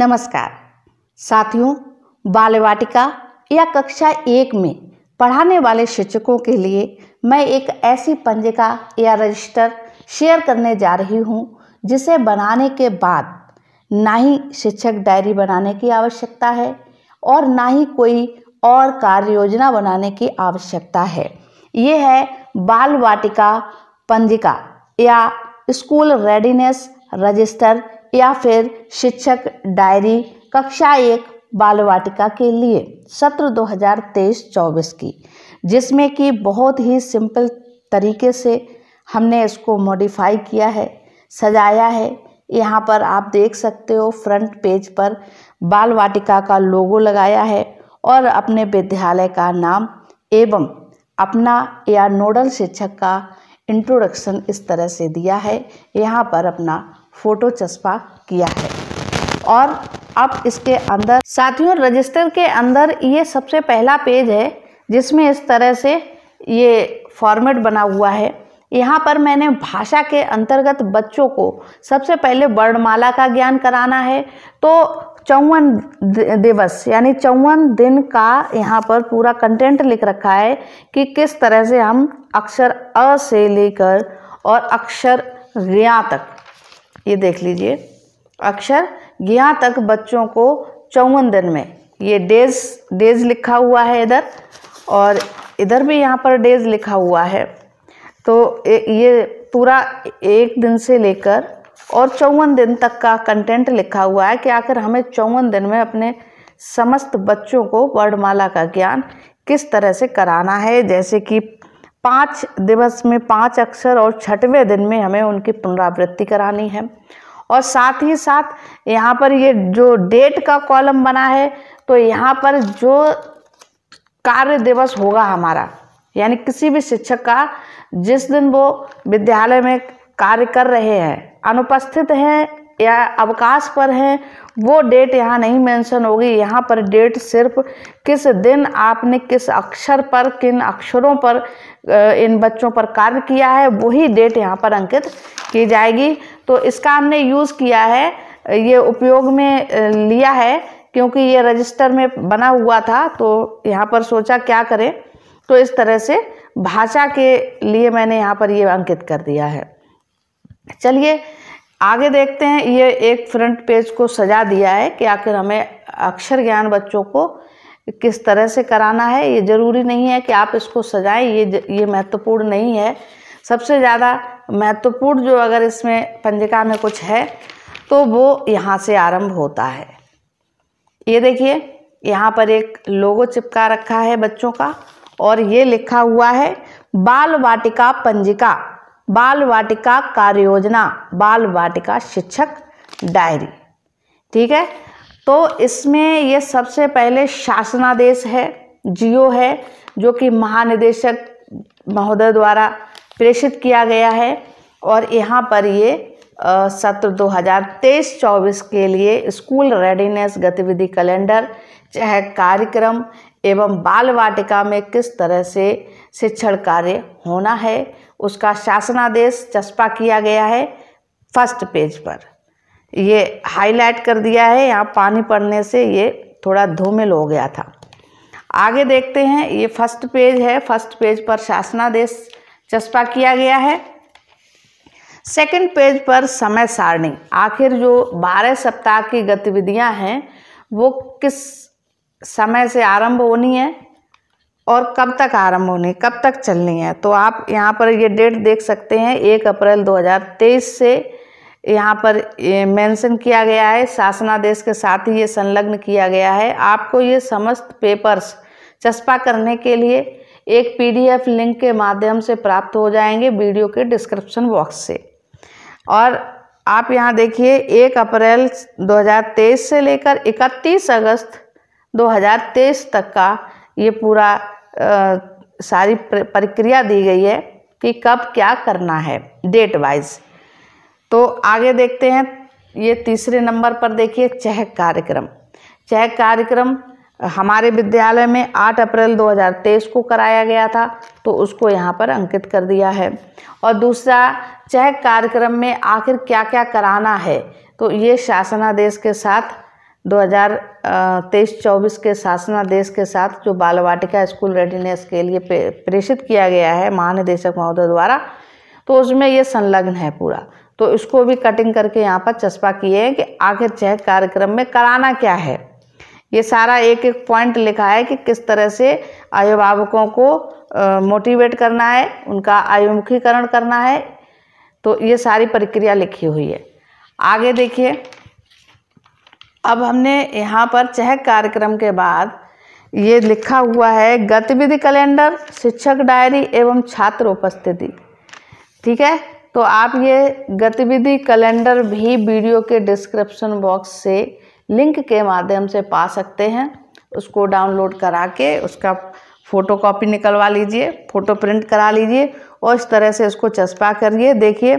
नमस्कार साथियों बाल वाटिका या कक्षा एक में पढ़ाने वाले शिक्षकों के लिए मैं एक ऐसी पंजिका या रजिस्टर शेयर करने जा रही हूँ जिसे बनाने के बाद ना ही शिक्षक डायरी बनाने की आवश्यकता है और ना ही कोई और कार्य योजना बनाने की आवश्यकता है ये है बाल वाटिका पंजिका या स्कूल रेडीनेस रजिस्टर या फिर शिक्षक डायरी कक्षा एक बाल वाटिका के लिए सत्र 2023-24 की जिसमें कि बहुत ही सिंपल तरीके से हमने इसको मॉडिफाई किया है सजाया है यहाँ पर आप देख सकते हो फ्रंट पेज पर बाल वाटिका का लोगो लगाया है और अपने विद्यालय का नाम एवं अपना या नोडल शिक्षक का इंट्रोडक्शन इस तरह से दिया है यहाँ पर अपना फ़ोटो चस्पा किया है और अब इसके अंदर साथियों रजिस्टर के अंदर ये सबसे पहला पेज है जिसमें इस तरह से ये फॉर्मेट बना हुआ है यहाँ पर मैंने भाषा के अंतर्गत बच्चों को सबसे पहले वर्णमाला का ज्ञान कराना है तो चौवन दिवस यानी चौवन दिन का यहाँ पर पूरा कंटेंट लिख रखा है कि किस तरह से हम अक्षर अ से लेकर और अक्षर ज्ञा तक ये देख लीजिए अक्षर यहाँ तक बच्चों को चौवन दिन में ये डेज डेज लिखा हुआ है इधर और इधर भी यहाँ पर डेज लिखा हुआ है तो ये पूरा एक दिन से लेकर और चौवन दिन तक का कंटेंट लिखा हुआ है कि आखिर हमें चौवन दिन में अपने समस्त बच्चों को वर्णमाला का ज्ञान किस तरह से कराना है जैसे कि पाँच दिवस में पाँच अक्षर और छठवें दिन में हमें उनकी पुनरावृत्ति करानी है और साथ ही साथ यहाँ पर ये जो डेट का कॉलम बना है तो यहाँ पर जो कार्य दिवस होगा हमारा यानी किसी भी शिक्षक का जिस दिन वो विद्यालय में कार्य कर रहे हैं अनुपस्थित हैं या अवकाश पर हैं वो डेट यहाँ नहीं मेंशन होगी यहाँ पर डेट सिर्फ किस दिन आपने किस अक्षर पर किन अक्षरों पर इन बच्चों पर कार्य किया है वही डेट यहाँ पर अंकित की जाएगी तो इसका हमने यूज़ किया है ये उपयोग में लिया है क्योंकि ये रजिस्टर में बना हुआ था तो यहाँ पर सोचा क्या करें तो इस तरह से भाषा के लिए मैंने यहाँ पर ये अंकित कर दिया है चलिए आगे देखते हैं ये एक फ्रंट पेज को सजा दिया है कि आखिर हमें अक्षर ज्ञान बच्चों को किस तरह से कराना है ये ज़रूरी नहीं है कि आप इसको सजाएं ये ये महत्वपूर्ण नहीं है सबसे ज़्यादा महत्वपूर्ण जो अगर इसमें पंजिका में कुछ है तो वो यहाँ से आरंभ होता है ये देखिए यहाँ पर एक लोगो चिपका रखा है बच्चों का और ये लिखा हुआ है बाल वाटिका पंजिका बाल वाटिका कार्य योजना बाल वाटिका शिक्षक डायरी ठीक है तो इसमें ये सबसे पहले शासनादेश है जियो है जो कि महानिदेशक महोदय द्वारा प्रेषित किया गया है और यहाँ पर ये सत्र 2023-24 के लिए स्कूल रेडीनेस गतिविधि कैलेंडर चाहे कार्यक्रम एवं बाल वाटिका में किस तरह से शिक्षण कार्य होना है उसका शासनादेश चस्पा किया गया है फर्स्ट पेज पर ये हाईलाइट कर दिया है यहाँ पानी पड़ने से ये थोड़ा धूमिल हो गया था आगे देखते हैं ये फर्स्ट पेज है फर्स्ट पेज पर शासनादेश चस्पा किया गया है सेकंड पेज पर समय सारणी आखिर जो 12 सप्ताह की गतिविधियां हैं वो किस समय से आरंभ होनी है और कब तक आरंभ होनी कब तक चलनी है तो आप यहाँ पर ये डेट देख सकते हैं एक अप्रैल 2023 से यहाँ पर मेंशन किया गया है शासनादेश के साथ ही ये संलग्न किया गया है आपको ये समस्त पेपर्स चस्पा करने के लिए एक पीडीएफ लिंक के माध्यम से प्राप्त हो जाएंगे वीडियो के डिस्क्रिप्शन बॉक्स से और आप यहाँ देखिए एक अप्रैल 2023 से लेकर 31 अगस्त 2023 तक का ये पूरा सारी प्रक्रिया दी गई है कि कब क्या करना है डेट वाइज तो आगे देखते हैं ये तीसरे नंबर पर देखिए चह कार्यक्रम चह कार्यक्रम हमारे विद्यालय में 8 अप्रैल 2023 को कराया गया था तो उसको यहाँ पर अंकित कर दिया है और दूसरा चह कार्यक्रम में आखिर क्या क्या कराना है तो ये शासनादेश के साथ 2023-24 के शासनादेश के साथ जो बाल वाटिका स्कूल रेडीनेस के लिए प्रेषित किया गया है महानिदेशक महोदय द्वारा तो उसमें ये संलग्न है पूरा तो इसको भी कटिंग करके यहाँ पर चस्पा किए हैं कि आखिर चह कार्यक्रम में कराना क्या है ये सारा एक एक पॉइंट लिखा है कि किस तरह से अभिभावकों को मोटिवेट करना है उनका आयुमुखीकरण करना है तो ये सारी प्रक्रिया लिखी हुई है आगे देखिए अब हमने यहाँ पर चहक कार्यक्रम के बाद ये लिखा हुआ है गतिविधि कैलेंडर शिक्षक डायरी एवं छात्र उपस्थिति ठीक है तो आप ये गतिविधि कैलेंडर भी वीडियो के डिस्क्रिप्शन बॉक्स से लिंक के माध्यम से पा सकते हैं उसको डाउनलोड करा के उसका फ़ोटो कॉपी निकलवा लीजिए फ़ोटो प्रिंट करा लीजिए और इस तरह से उसको चस्पा करिए देखिए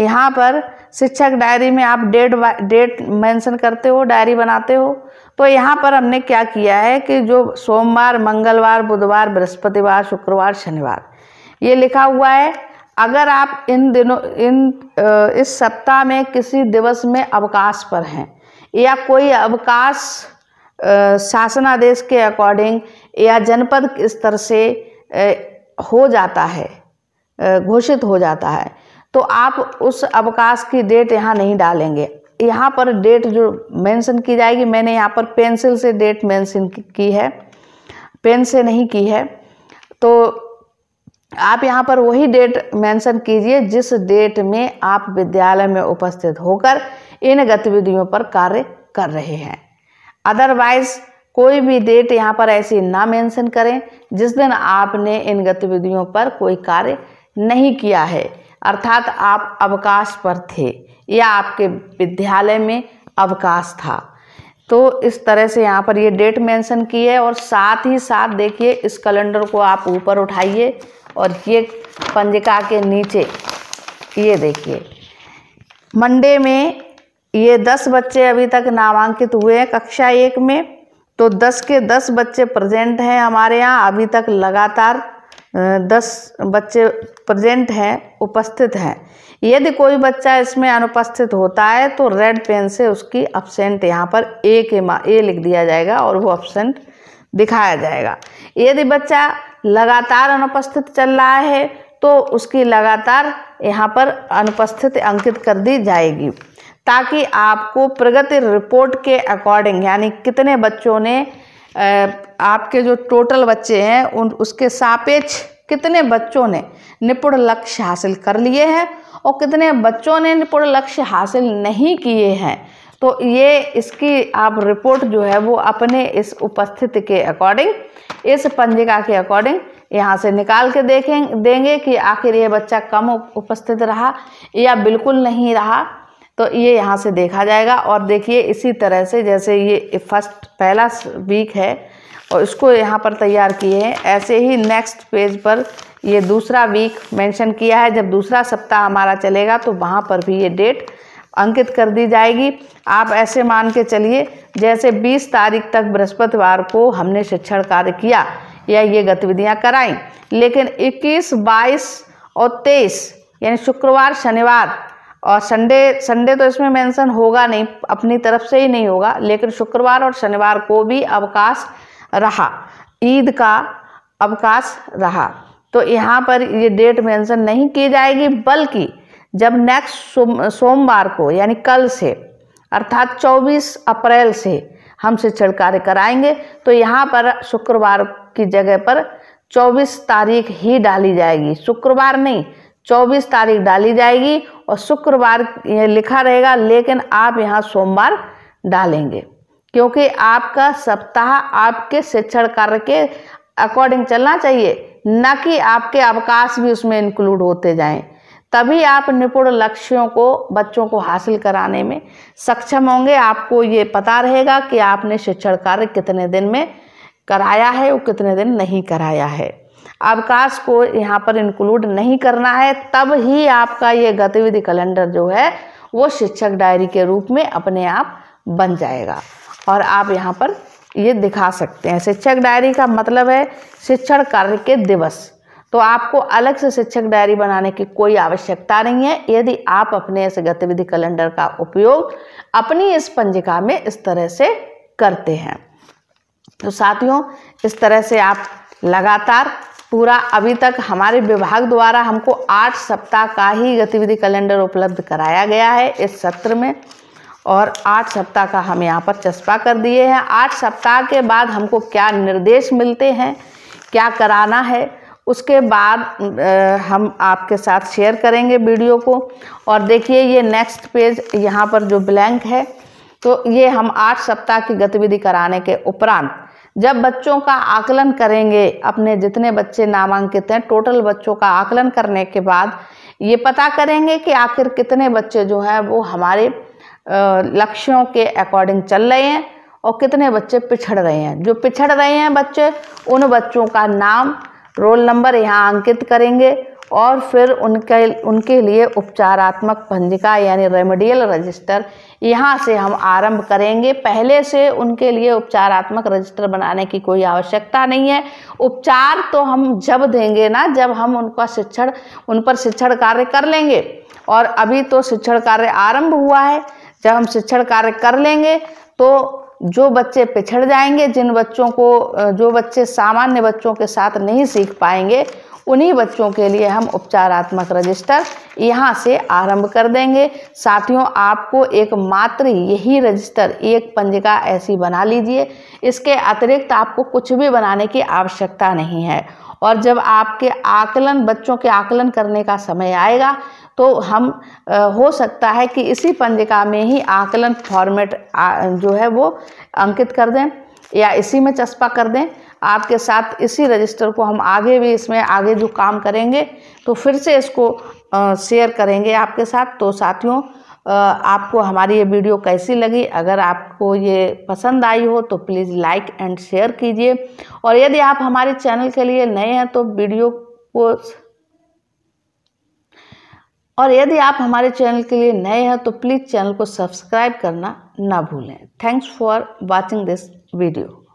यहाँ पर शिक्षक डायरी में आप डेट डेट मेंशन करते हो डायरी बनाते हो तो यहाँ पर हमने क्या किया है कि जो सोमवार मंगलवार बुधवार बृहस्पतिवार शुक्रवार शनिवार ये लिखा हुआ है अगर आप इन दिनों इन इस सप्ताह में किसी दिवस में अवकाश पर हैं या कोई अवकाश शासनादेश के अकॉर्डिंग या जनपद स्तर से हो जाता है घोषित हो जाता है तो आप उस अवकाश की डेट यहाँ नहीं डालेंगे यहाँ पर डेट जो मेंशन की जाएगी मैंने यहाँ पर पेंसिल से डेट मेंशन की है पेन से नहीं की है तो आप यहाँ पर वही डेट मेंशन कीजिए जिस डेट में आप विद्यालय में उपस्थित होकर इन गतिविधियों पर कार्य कर रहे हैं अदरवाइज कोई भी डेट यहाँ पर ऐसी ना मेंशन करें जिस दिन आपने इन गतिविधियों पर कोई कार्य नहीं किया है अर्थात आप अवकाश पर थे या आपके विद्यालय में अवकाश था तो इस तरह से यहाँ पर ये डेट मेंशन की है और साथ ही साथ देखिए इस कैलेंडर को आप ऊपर उठाइए और ये पंजिका के नीचे ये देखिए मंडे में ये दस बच्चे अभी तक नामांकित हुए हैं कक्षा एक में तो दस के दस बच्चे प्रेजेंट हैं हमारे यहाँ अभी तक लगातार दस बच्चे प्रेजेंट हैं उपस्थित हैं यदि कोई बच्चा इसमें अनुपस्थित होता है तो रेड पेन से उसकी अपसेंट यहाँ पर ए के मा ए लिख दिया जाएगा और वो अपसेंट दिखाया जाएगा यदि बच्चा लगातार अनुपस्थित चल रहा है तो उसकी लगातार यहाँ पर अनुपस्थित अंकित कर दी जाएगी ताकि आपको प्रगति रिपोर्ट के अकॉर्डिंग यानी कितने बच्चों ने आपके जो टोटल बच्चे हैं उन उसके सापेक्ष कितने बच्चों ने निपुण लक्ष्य हासिल कर लिए हैं और कितने बच्चों ने निपुण लक्ष्य हासिल नहीं किए हैं तो ये इसकी आप रिपोर्ट जो है वो अपने इस उपस्थिति के अकॉर्डिंग इस पंजिका के अकॉर्डिंग यहाँ से निकाल के देखें देंगे कि आखिर ये बच्चा कम उपस्थित रहा या बिल्कुल नहीं रहा तो ये यहाँ से देखा जाएगा और देखिए इसी तरह से जैसे ये फर्स्ट पहला वीक है और इसको यहाँ पर तैयार किए हैं ऐसे ही नेक्स्ट पेज पर ये दूसरा वीक मेंशन किया है जब दूसरा सप्ताह हमारा चलेगा तो वहाँ पर भी ये डेट अंकित कर दी जाएगी आप ऐसे मान के चलिए जैसे 20 तारीख तक बृहस्पतिवार को हमने शिक्षण कार्य किया या ये गतिविधियाँ कराई लेकिन 21, 22 और 23 यानी शुक्रवार शनिवार और संडे संडे तो इसमें मेंशन होगा नहीं अपनी तरफ से ही नहीं होगा लेकिन शुक्रवार और शनिवार को भी अवकाश रहा ईद का अवकाश रहा तो यहाँ पर ये डेट मेंशन नहीं की जाएगी बल्कि जब नेक्स्ट सोमवार को यानी कल से अर्थात 24 अप्रैल से हम शिक्षण कार्य कराएंगे तो यहाँ पर शुक्रवार की जगह पर 24 तारीख ही डाली जाएगी शुक्रवार नहीं चौबीस तारीख डाली जाएगी और शुक्रवार लिखा रहेगा लेकिन आप यहाँ सोमवार डालेंगे क्योंकि आपका सप्ताह आपके शिक्षण कार्य के अकॉर्डिंग चलना चाहिए न कि आपके अवकाश भी उसमें इंक्लूड होते जाएं तभी आप निपुण लक्ष्यों को बच्चों को हासिल कराने में सक्षम होंगे आपको ये पता रहेगा कि आपने शिक्षण कार्य कितने दिन में कराया है और कितने दिन नहीं कराया है अवकाश को यहाँ पर इंक्लूड नहीं करना है तब ही आपका ये गतिविधि कैलेंडर जो है वो शिक्षक डायरी के रूप में अपने आप बन जाएगा और आप यहाँ पर ये दिखा सकते हैं शिक्षक डायरी का मतलब है शिक्षण कार्य के दिवस तो आपको अलग से शिक्षक डायरी बनाने की कोई आवश्यकता नहीं है यदि आप अपने इस गतिविधि कैलेंडर का उपयोग अपनी इस पंजिका में इस तरह से करते हैं तो साथियों इस तरह से आप लगातार पूरा अभी तक हमारे विभाग द्वारा हमको आठ सप्ताह का ही गतिविधि कैलेंडर उपलब्ध कराया गया है इस सत्र में और आठ सप्ताह का हम यहाँ पर चस्पा कर दिए हैं आठ सप्ताह के बाद हमको क्या निर्देश मिलते हैं क्या कराना है उसके बाद हम आपके साथ शेयर करेंगे वीडियो को और देखिए ये नेक्स्ट पेज यहाँ पर जो ब्लैंक है तो ये हम आठ सप्ताह की गतिविधि कराने के उपरांत जब बच्चों का आकलन करेंगे अपने जितने बच्चे नामांकित हैं टोटल बच्चों का आकलन करने के बाद ये पता करेंगे कि आखिर कितने बच्चे जो हैं वो हमारे लक्ष्यों के अकॉर्डिंग चल रहे हैं और कितने बच्चे पिछड़ रहे हैं जो पिछड़ रहे हैं बच्चे उन बच्चों का नाम रोल नंबर यहाँ अंकित करेंगे और फिर उनके उनके लिए उपचारात्मक पंजिका यानी रेमेडियल रजिस्टर यहाँ से हम आरंभ करेंगे पहले से उनके लिए उपचारात्मक रजिस्टर बनाने की कोई आवश्यकता नहीं है उपचार तो हम जब देंगे ना जब हम उनका शिक्षण उन पर शिक्षण कार्य कर लेंगे और अभी तो शिक्षण कार्य आरंभ हुआ है जब हम शिक्षण कार्य कर लेंगे तो जो बच्चे पिछड़ जाएंगे जिन बच्चों को जो बच्चे सामान्य बच्चों के साथ नहीं सीख पाएंगे उन्हीं बच्चों के लिए हम उपचारात्मक रजिस्टर यहाँ से आरंभ कर देंगे साथियों आपको एक मात्र यही रजिस्टर एक पंजिका ऐसी बना लीजिए इसके अतिरिक्त आपको कुछ भी बनाने की आवश्यकता नहीं है और जब आपके आकलन बच्चों के आकलन करने का समय आएगा तो हम आ, हो सकता है कि इसी पंजिका में ही आकलन फॉर्मेट आ, जो है वो अंकित कर दें या इसी में चस्पा कर दें आपके साथ इसी रजिस्टर को हम आगे भी इसमें आगे जो काम करेंगे तो फिर से इसको शेयर करेंगे आपके साथ तो साथियों आपको हमारी ये वीडियो कैसी लगी अगर आपको ये पसंद आई हो तो प्लीज़ लाइक एंड शेयर कीजिए और यदि आप हमारे चैनल के लिए नए हैं तो वीडियो को और यदि आप हमारे चैनल के लिए नए हैं तो प्लीज़ चैनल को सब्सक्राइब करना ना भूलें thanks for watching this video